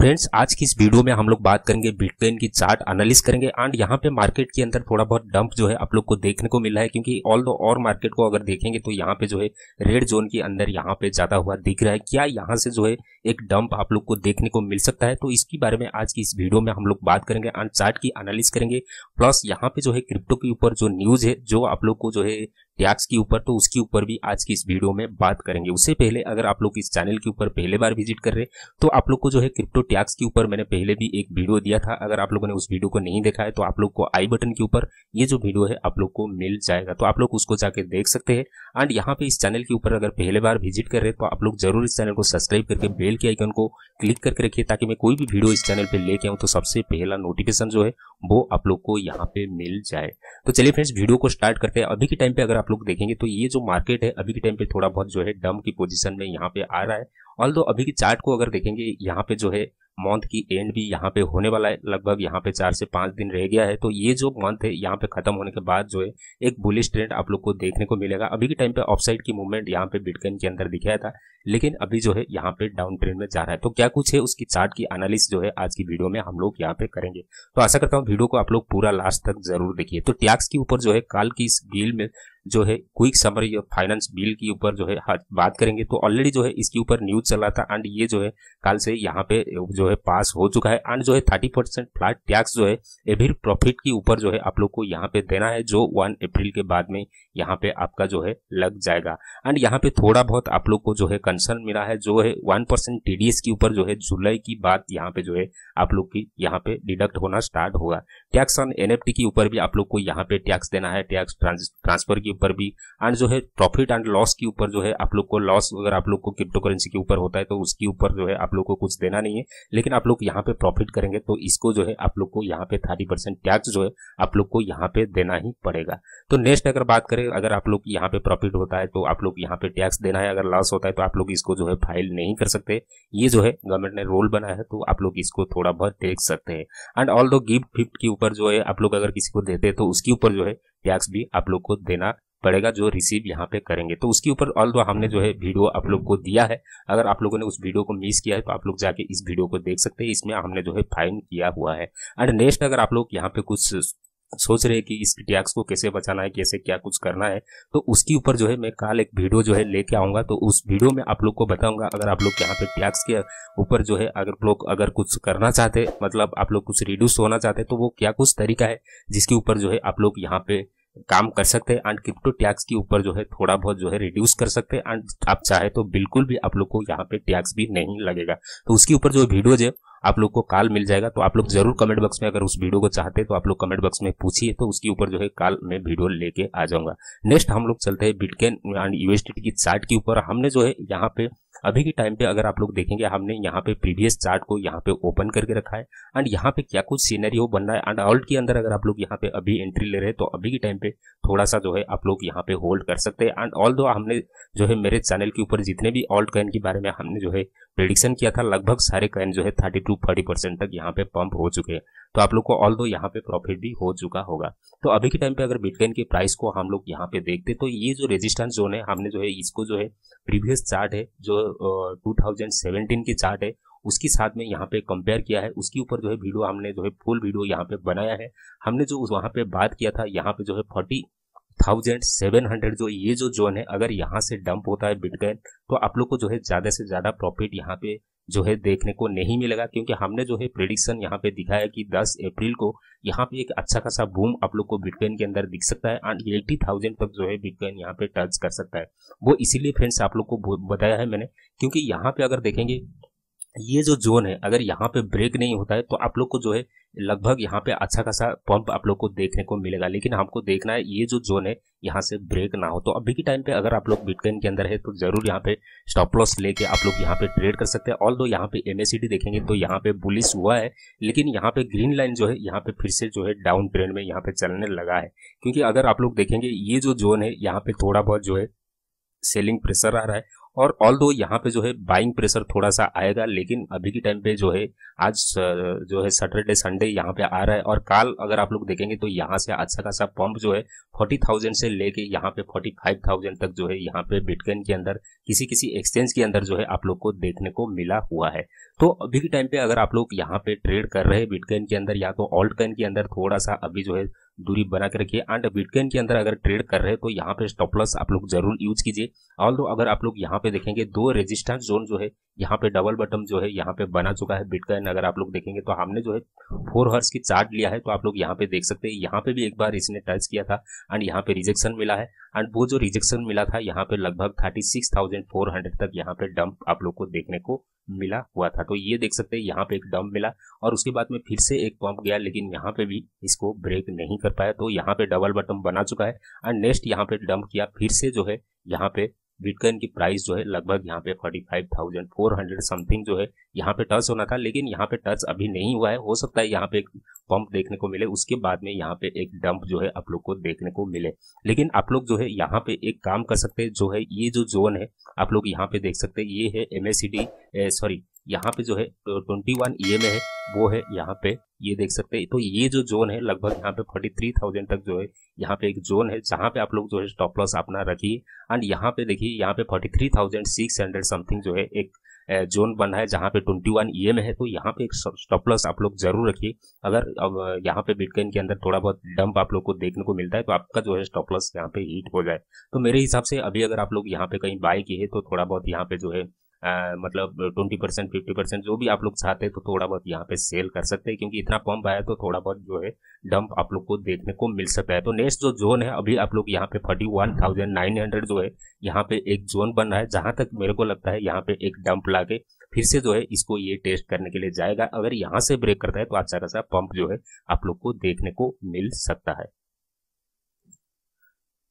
friends आज की इस वीडियो में हम लोग बात करेंगे बिटकॉइन की चार्ट एनालिस करेंगे एंड यहाँ पे मार्केट के अंदर थोड़ा बहुत डंप जो है आप लोग को देखने को मिला है क्योंकि ऑल दो और मार्केट को अगर देखेंगे तो यहाँ पे जो है रेड जोन के अंदर यहाँ पे ज्यादा हुआ दिख रहा है क्या यहाँ से जो है एक डंप आप लोग को देखने को मिल सकता है तो इसके बारे में आज की इस वीडियो में हम लोग बात करेंगे एंड चार्ट की एनालिस करेंगे प्लस यहाँ पे जो है क्रिप्टो के ऊपर जो न्यूज है जो आप लोग को जो है टैक्स के ऊपर तो उसके ऊपर भी आज की इस वीडियो में बात करेंगे उससे पहले अगर आप लोग इस चैनल के ऊपर पहले बार विजिट कर रहे तो आप लोग को जो है क्रिप्टो टैक्स के ऊपर मैंने पहले भी एक वीडियो दिया था अगर आप लोगों ने उस वीडियो को नहीं देखा है तो आप लोग को आई बटन के ऊपर ये जो वीडियो है आप लोग को मिल जाएगा तो आप लोग उसको जाके देख सकते हैं एंड यहाँ पे इस चैनल के ऊपर अगर पहले बार विजिट कर रहे तो आप लोग जरूर इस चैनल को सब्सक्राइब करके बेल के आइकन को क्लिक करके रखिए ताकि मैं कोई भी वीडियो इस चैनल पर लेके आऊँ तो सबसे पहला नोटिफिकेशन जो है वो आप लोग को यहाँ पे मिल जाए तो चलिए फ्रेंड्स वीडियो को स्टार्ट करते हैं अभी के टाइम पे अगर आप लोग देखेंगे तो ये जो मार्केट है अभी के टाइम पे थोड़ा बहुत जो है डम की पोजीशन में यहाँ पे आ रहा है ऑल दो अभी की चार्ट को अगर देखेंगे यहाँ पे जो है मंथ की एंड भी यहाँ पे होने वाला है लगभग यहाँ पे चार से पांच दिन रह गया है तो ये जो मंथ है यहाँ पे खत्म होने के बाद जो है एक बुलिस ट्रेंड आप लोग को देखने को मिलेगा अभी के टाइम पे ऑफसाइड की मूवमेंट यहाँ पे बिटकॉइन के अंदर दिखाया था लेकिन अभी जो है यहाँ पे डाउन ट्रेंड में जा रहा है तो क्या कुछ है उसकी चार्ट की एनालिस जो है आज की वीडियो में हम लोग यहाँ पे करेंगे तो आशा करता हूँ वीडियो को आप लोग पूरा लास्ट तक जरूर देखिए तो टैक्स के ऊपर जो है काल की इस डील में जो है quick summary of finance bill के ऊपर जो है बात करेंगे तो ऑलरेडी जो है इसके ऊपर न्यूज चल रहा था एंड ये जो है कल से यहाँ पे जो है पास हो चुका है एंड जो है थर्टी परसेंट फ्लैट टैक्स जो है एविर प्रॉफिट के ऊपर जो है आप लोग को यहाँ पे देना है जो वन अप्रैल के बाद में यहाँ पे आपका जो है लग जाएगा एंड यहाँ पे थोड़ा बहुत आप लोग को जो है कंसर्न मिला है जो है वन परसेंट टी के ऊपर जो है जुलाई की बात यहाँ पे जो है आप लोग की यहाँ पे डिडक्ट होना स्टार्ट होगा टैक्स ऑन एनएफटी के ऊपर भी आप लोग को यहाँ पे टैक्स देना है टैक्स ट्रांसफर के ऊपर भी एंड जो है प्रॉफिट एंड लॉस के ऊपर जो है आप लोग को लॉस अगर आप लोग को क्रिप्टो करेंसी के ऊपर होता है तो उसके ऊपर जो है आप लोग को कुछ देना नहीं है लेकिन आप लोग यहाँ पे प्रॉफिट करेंगे तो इसको जो है आप लोग को यहाँ पे थर्टी परसेंट टैक्स जो है आप लोग को यहाँ पे देना ही पड़ेगा तो नेक्स्ट अगर बात करें अगर आप लोग यहाँ पे प्रॉफिट होता है तो आप लोग यहाँ पे टैक्स देना है अगर लॉस होता है तो आप लोग इसको जो है फाइल नहीं कर सकते ये जो है गवर्नमेंट ने रोल बनाया है तो आप लोग इसको थोड़ा बहुत देख सकते हैं एंड ऑल दो गिफ्ट फिफ्ट के ऊपर जो है आप लोग अगर किसी को देते तो उसके ऊपर जो है टैक्स भी आप लोग को देना पड़ेगा जो रिसीव यहाँ पे करेंगे तो उसके ऊपर ऑल दो हमने जो है वीडियो आप लोग को दिया है अगर आप लोगों ने उस वीडियो को मिस किया है तो आप लोग जाके इस वीडियो को देख सकते हैं इसमें हमने जो है फाइन किया हुआ है एंड नेक्स्ट अगर आप लोग यहाँ पे कुछ सोच रहे हैं कि इस टैक्स को कैसे बचाना है कैसे क्या कुछ करना है तो उसके ऊपर जो है मैं कल एक वीडियो जो है लेके आऊंगा तो उस वीडियो में आप लोग को बताऊंगा अगर आप लोग यहाँ पे टैक्स के ऊपर जो है अगर लोग अगर कुछ करना चाहते मतलब आप लोग कुछ रिड्यूस होना चाहते तो वो क्या कुछ तरीका है जिसके ऊपर जो है आप लोग यहाँ पे काम कर सकते हैं एंड क्रिप्टो टैक्स के ऊपर जो है थोड़ा बहुत जो है रिड्यूस कर सकते हैं एंड आप चाहे तो बिल्कुल भी आप लोग को यहाँ पे टैक्स भी नहीं लगेगा तो उसके ऊपर जो वीडियोज है आप लोग को काल मिल जाएगा तो आप लोग जरूर कमेंट बॉक्स में अगर उस वीडियो को चाहते हैं तो आप लोग कमेंट बॉक्स में पूछिए तो उसके ऊपर जो है काल मैं वीडियो लेके आ जाऊंगा नेक्स्ट हम लोग चलते हैं बिटकेन एंड यूएसटी की चार्ट के ऊपर हमने जो है यहाँ पे अभी के टाइम पे अगर आप लोग देखेंगे हमने यहाँ पे प्रीवियस चार्ट को यहाँ पे ओपन करके रखा है एंड यहाँ पे क्या कुछ सीनरी हो बन रहा है एंड ऑल्ट के अंदर अगर आप लोग यहाँ पे अभी एंट्री ले रहे हैं तो अभी के टाइम पे थोड़ा सा जो है आप लोग यहाँ पे होल्ड कर सकते हैं एंड ऑल हमने जो है मेरे चैनल के ऊपर जितने भी ऑल्ट कैन के बारे में हमने जो है प्रिडिक्शन किया था लगभग सारे कैन जो है थर्टी टू फोर्टी परसेंट तक यहाँ पे पंप हो चुके हैं तो आप लोग को ऑल दो यहाँ पे प्रॉफिट भी हो चुका होगा तो अभी के टाइम पे अगर बिटकॉइन के प्राइस को हम लोग यहाँ पे देखते तो ये जो रेजिस्टेंस जोन है हमने जो है इसको जो है प्रीवियस चार्ट है जो टू uh, की चार्ट है उसके साथ में यहाँ पे कंपेयर किया है उसके ऊपर जो है वीडियो हमने जो है फुल वीडियो यहाँ पे बनाया है हमने जो वहाँ पे बात किया था यहाँ पे जो है फोर्टी थाउजेंड सेवन हंड्रेड जो ये जो जोन है अगर यहाँ से डंप होता है बिटकॉइन तो आप लोग को जो है ज़्यादा से ज़्यादा प्रॉफिट यहाँ पे जो है देखने को नहीं मिलेगा क्योंकि हमने जो है प्रिडिक्शन यहाँ पे दिखाया कि 10 अप्रैल को यहाँ पे एक अच्छा खासा बूम आप लोग को बिटकॉइन के अंदर दिख सकता है एंड एट्टी थाउजेंड तक जो है बिटकॉइन यहाँ पे टच कर सकता है वो इसीलिए फ्रेंड्स आप लोग को बताया है मैंने क्योंकि यहाँ पे अगर देखेंगे ये जो जोन है अगर यहाँ पे ब्रेक नहीं होता है तो आप लोग को जो है लगभग यहाँ पे अच्छा खासा पंप आप लोग को देखने को मिलेगा लेकिन हमको देखना है ये जो जोन है यहाँ से ब्रेक ना हो तो अभी के टाइम पे अगर आप लोग बिटकॉइन के अंदर है तो जरूर यहाँ पे स्टॉप लॉस लेके आप लोग यहाँ पे ट्रेड कर सकते हैं ऑल दो यहाँ पे एम देखेंगे तो यहाँ पे बुलिस हुआ है लेकिन यहाँ पे ग्रीन लाइन जो है यहाँ पे फिर से जो है डाउन ट्रेंड में यहाँ पे चलने लगा है क्योंकि अगर आप लोग देखेंगे ये जो जोन है यहाँ पे थोड़ा बहुत जो है सेलिंग प्रेशर आ रहा है और ऑल दो यहाँ पे जो है बाइंग प्रेशर थोड़ा सा आएगा लेकिन अभी के टाइम पे जो है आज जो है सैटरडे संडे यहाँ पे आ रहा है और काल अगर आप लोग देखेंगे तो यहाँ से अच्छा खासा पंप जो है फोर्टी थाउजेंड से लेके यहाँ पे फोर्टी फाइव थाउजेंड तक जो है यहाँ पे बिटकॉइन के अंदर किसी किसी एक्सचेंज के अंदर जो है आप लोग को देखने को मिला हुआ है तो अभी के टाइम पे अगर आप लोग यहाँ पे ट्रेड कर रहे हैं बिटकॉइन के अंदर या तो ऑल्ट कॉइन के अंदर थोड़ा सा अभी जो है दूरी बना करके रखिए एंड बिटकॉइन के अंदर अगर ट्रेड कर रहे हैं तो यहाँ पे स्टॉप लॉस आप लोग जरूर यूज कीजिए ऑल दो अगर आप लोग यहाँ पे देखेंगे दो रेजिस्टेंस जोन जो है यहाँ पे डबल बटम जो है यहाँ पे बना चुका है बिटकॉइन अगर आप लोग देखेंगे तो हमने जो है फोर हर्स की चार्ट लिया है तो आप लोग यहाँ पे देख सकते हैं यहाँ पे भी एक बार इसने टच किया था एंड यहाँ पे रिजेक्शन मिला है एंड वो जो रिजेक्शन मिला था यहाँ पे लगभग thirty six thousand four hundred तक यहाँ पे डंप आप लोग को देखने को मिला हुआ था तो ये देख सकते हैं यहाँ पे एक डंप मिला और उसके बाद में फिर से एक पंप गया लेकिन यहाँ पे भी इसको ब्रेक नहीं कर पाया तो यहाँ पे डबल बटन बना चुका है एंड नेक्स्ट यहाँ पे डंप किया फिर से जो है यहाँ पे बिटकॉइन की प्राइस जो है लगभग यहाँ पे forty five thousand four hundred something जो है यहाँ पे टच होना था लेकिन यहाँ पे टच अभी नहीं हुआ है हो सकता है यहाँ पे एक पंप देखने को मिले उसके बाद में यहाँ पे एक डंप जो है आप लोग को देखने को मिले लेकिन आप लोग जो है यहाँ पे एक काम कर सकते हैं जो है ये जो जोन है आप लोग यहाँ पे देख सकते हैं ये है एम सॉरी यहाँ पे जो है ट्वेंटी वन ई है वो है यहाँ पे ये देख सकते हैं तो ये जो जोन है लगभग यहाँ पे फोर्टी थ्री थाउजेंड तक जो है यहाँ पे एक जोन है जहाँ पे आप लोग जो है स्टॉप लॉस अपना रखिए एंड यहाँ पे देखिए यहाँ पे forty three thousand six hundred something जो है एक जोन रहा है जहाँ पे ट्वेंटी वन ई है तो यहाँ पे एक स्टॉप लॉस आप लोग जरूर रखिए अगर अब यहाँ पे बिटकॉइन के अंदर थोड़ा बहुत डंप आप लोग को देखने को मिलता है तो आपका जो है स्टॉप लॉस यहाँ पे हीट हो जाए तो मेरे हिसाब से अभी अगर आप लोग यहाँ पे कहीं बाय किए तो थोड़ा बहुत यहाँ पे जो है आ, मतलब ट्वेंटी परसेंट फिफ्टी परसेंट जो भी आप लोग चाहते हैं तो थोड़ा बहुत यहाँ पे सेल कर सकते हैं क्योंकि इतना पंप आया तो थोड़ा बहुत जो है डंप आप लोग को देखने को मिल सकता है तो नेक्स्ट जो जोन है अभी आप लोग यहाँ पे forty one thousand nine hundred जो है यहाँ पे एक जोन बन रहा है जहां तक मेरे को लगता है यहाँ पे एक डंप ला के फिर से जो है इसको ये टेस्ट करने के लिए जाएगा अगर यहाँ से ब्रेक करता है तो अच्छा खासा पंप जो है आप लोग को देखने को मिल सकता है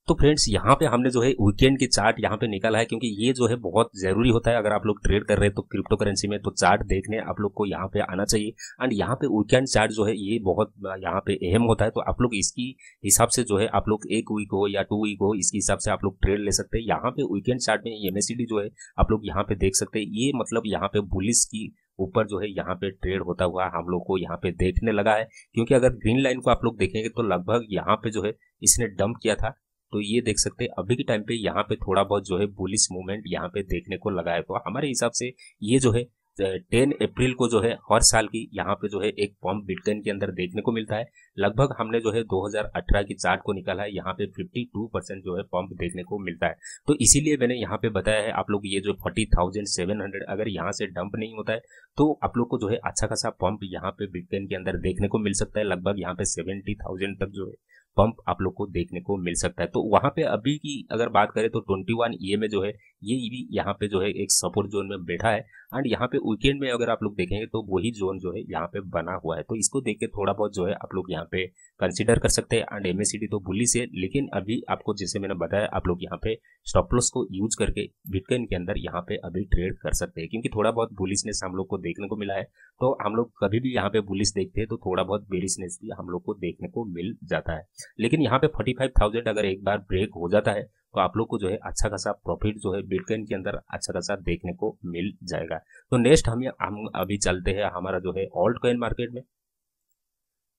तो फ्रेंड्स यहाँ पे हमने जो है वीकेंड की चार्ट यहाँ पे निकाला है क्योंकि ये जो है बहुत जरूरी होता है अगर आप लोग ट्रेड कर रहे हैं तो क्रिप्टो करेंसी में तो चार्ट देखने आप लोग को यहाँ पे आना चाहिए एंड यहाँ पे वीकेंड चार्ट जो है ये बहुत यहाँ पे अहम होता है तो आप लोग इसकी हिसाब से जो है आप लोग एक वीक हो या टू वीक हो इसके हिसाब से आप लोग ट्रेड ले सकते हैं यहाँ पे वीकेंड चार्ट में एम जो है आप लोग यहाँ पे देख सकते हैं ये मतलब यहाँ पे बुलिस की ऊपर जो है यहाँ पे ट्रेड होता हुआ हम लोग को यहाँ पे देखने लगा है क्योंकि अगर ग्रीन लाइन को आप लोग देखेंगे तो लगभग यहाँ पे जो है इसने डंप किया था तो ये देख सकते हैं अभी के टाइम पे यहाँ पे थोड़ा बहुत जो है बुलिस मूवमेंट यहाँ पे देखने को लगा है तो हमारे हिसाब से ये जो है टेन अप्रैल को जो है हर साल की यहाँ पे जो है एक पंप बिटकॉइन के अंदर देखने को मिलता है लगभग हमने जो है 2018 की चार्ट को निकाला है यहाँ पे 52 परसेंट जो है पंप देखने को मिलता है तो इसीलिए मैंने यहाँ पे बताया है आप लोग ये जो 40,700 अगर यहाँ से डंप नहीं होता है तो आप लोग को जो है अच्छा खासा पंप यहाँ पे बिटकॉइन के अंदर देखने को मिल सकता है लगभग यहाँ पे सेवेंटी तक जो है पंप आप लोग को देखने को मिल सकता है तो वहां पे अभी की अगर बात करें तो ट्वेंटी वन ई में जो है ये भी यहाँ पे जो है एक सपोर्ट जोन में बैठा है एंड यहाँ पे वीकेंड में अगर आप लोग देखेंगे तो वही जोन जो है यहाँ पे बना हुआ है तो इसको देख के थोड़ा बहुत जो है आप लोग यहाँ पे कंसिडर कर सकते हैं एंड एम तो बुलिस है लेकिन अभी आपको जैसे मैंने बताया आप लोग यहाँ पे स्टॉपलॉस को यूज करके बिटकॉइन के अंदर यहाँ पे अभी ट्रेड कर सकते हैं क्योंकि थोड़ा बहुत बुलिसनेस हम लोग को देखने को मिला है तो हम लोग कभी भी यहाँ पे बुलिस देखते हैं तो थोड़ा बहुत बेरिसनेस भी हम लोग को देखने को मिल जाता है लेकिन यहाँ पे फोर्टी फाइव थाउजेंड अगर एक बार ब्रेक हो जाता है तो आप लोग को जो है अच्छा खासा प्रॉफिट जो है बिटकॉइन के अंदर अच्छा खासा देखने को मिल जाएगा तो नेक्स्ट हम हम अभी चलते हैं हमारा जो है ऑल्ट कॉइन मार्केट में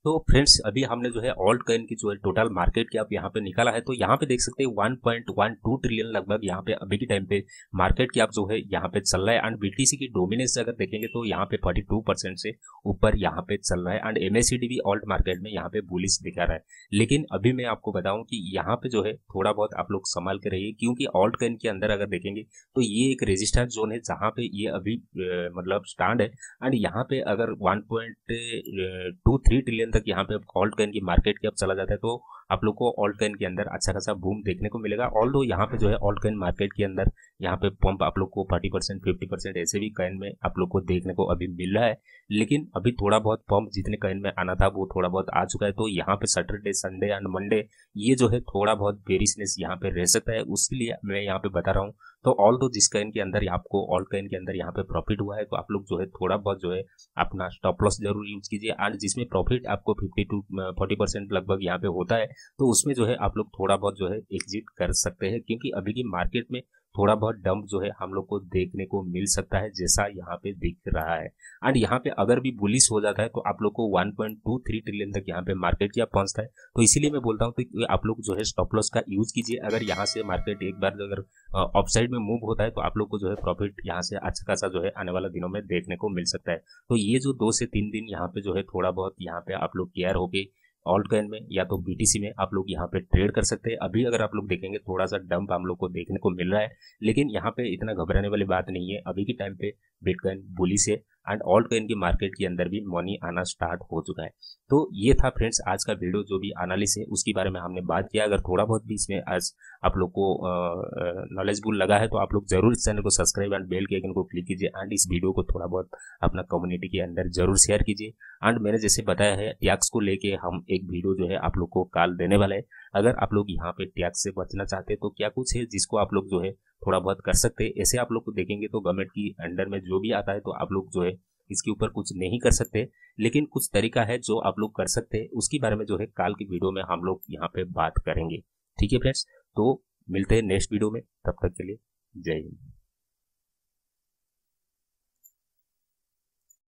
तो फ्रेंड्स अभी हमने जो है ऑल्ट कॉइन की जो है टोटल मार्केट कैप यहाँ पे निकाला है तो यहाँ पे देख सकते हैं one point one two trillion लगभग यहाँ पे अभी के टाइम पे मार्केट कैप जो है यहाँ पे चल रहा है एंड बीटीसी की डोमिनेंस अगर देखेंगे तो यहाँ पे फोर्टी टू परसेंट से ऊपर यहाँ पे चल रहा है एंड एमएससीडी भी ऑल्ट मार्केट में यहाँ पे बुलिस दिखा रहा है लेकिन अभी मैं आपको बताऊँ की यहाँ पे जो है थोड़ा बहुत आप लोग संभाल के रहिए क्योंकि ऑल्ट कॉइन के अंदर अगर देखेंगे तो ये एक रेजिस्टेंस जोन है जहाँ पे ये अभी मतलब स्टैंड है एंड यहाँ पे अगर one point two three trillion तक यहाँ पे आप कॉइन की मार्केट अब चला जाता है तो आप लोग को ऑल्ट कैन के अंदर अच्छा खासा बूम देखने को मिलेगा ऑल दो यहाँ पे जो है ऑल्ट कैन मार्केट के अंदर यहाँ पे पंप आप लोग को फोर्टी परसेंट फिफ्टी परसेंट ऐसे भी कैन में आप लोग को देखने को अभी मिल रहा है लेकिन अभी थोड़ा बहुत पंप जितने कैन में आना था वो थोड़ा बहुत आ चुका है तो यहाँ पे सैटरडे संडे एंड मंडे ये जो है थोड़ा बहुत बेरिसनेस यहाँ पे रह सकता है उसके लिए मैं यहाँ पे बता रहा हूँ तो ऑल दो जिस कैन के अंदर आपको ऑल कैन के अंदर यहाँ पे प्रॉफिट हुआ है तो आप लोग जो है थोड़ा बहुत जो है अपना स्टॉप लॉस जरूर यूज कीजिए और जिसमें प्रॉफिट आपको फिफ्टी टू फोर्टी परसेंट लगभग यहाँ पे होता है तो उसमें जो है आप लोग थोड़ा बहुत जो है एग्जिट कर सकते हैं क्योंकि अभी की मार्केट में थोड़ा बहुत डंप जो है हम लोग को देखने को मिल सकता है जैसा यहाँ पे दिख रहा है एंड यहाँ पे अगर भी बुलिस हो जाता है तो आप लोग को 1.23 ट्रिलियन तक यहाँ पे मार्केट या पहुंचता है तो इसीलिए मैं बोलता हूँ कि आप लोग जो है स्टॉप लॉस का यूज कीजिए अगर यहाँ से मार्केट एक बार अगर ऑफ साइड में मूव होता है तो आप लोग को जो है प्रॉफिट यहाँ से अच्छा खासा जो है आने वाला दिनों में देखने को मिल सकता है तो ये जो दो से तीन दिन यहाँ पे जो है थोड़ा बहुत यहाँ पे आप लोग केयर होके ऑल्ट कॉइन में या तो बीटीसी में आप लोग यहाँ पे ट्रेड कर सकते हैं अभी अगर आप लोग देखेंगे थोड़ा सा डंप हम लोग को देखने को मिल रहा है लेकिन यहाँ पे इतना घबराने वाली बात नहीं है अभी के टाइम पे बिटकॉइन बुलिस है एंड ऑल कॉइन की मार्केट के अंदर भी मनी आना स्टार्ट हो चुका है तो ये था फ्रेंड्स आज का वीडियो जो भी एनालिस है उसके बारे में हमने बात किया अगर थोड़ा बहुत भी इसमें आज आप लोग को नॉलेजफुल लगा है तो आप लोग जरूर इस चैनल को सब्सक्राइब एंड बेल के आइकन को क्लिक कीजिए एंड इस वीडियो को थोड़ा बहुत अपना कम्युनिटी के अंदर जरूर शेयर कीजिए एंड मैंने जैसे बताया है टैक्स को लेके हम एक वीडियो जो है आप लोग को काल देने वाला है अगर आप लोग यहाँ पे टैक्स से बचना चाहते हैं तो क्या कुछ है जिसको आप लोग जो है थोड़ा बहुत कर सकते हैं ऐसे आप लोग को देखेंगे तो गवर्नमेंट की अंडर में जो भी आता है तो आप लोग जो है इसके ऊपर कुछ नहीं कर सकते लेकिन कुछ तरीका है जो आप लोग कर सकते हैं उसके बारे में जो है काल की वीडियो में हम लोग यहाँ पे बात करेंगे ठीक है फ्रेंड्स तो मिलते हैं नेक्स्ट वीडियो में तब तक के लिए जय हिंद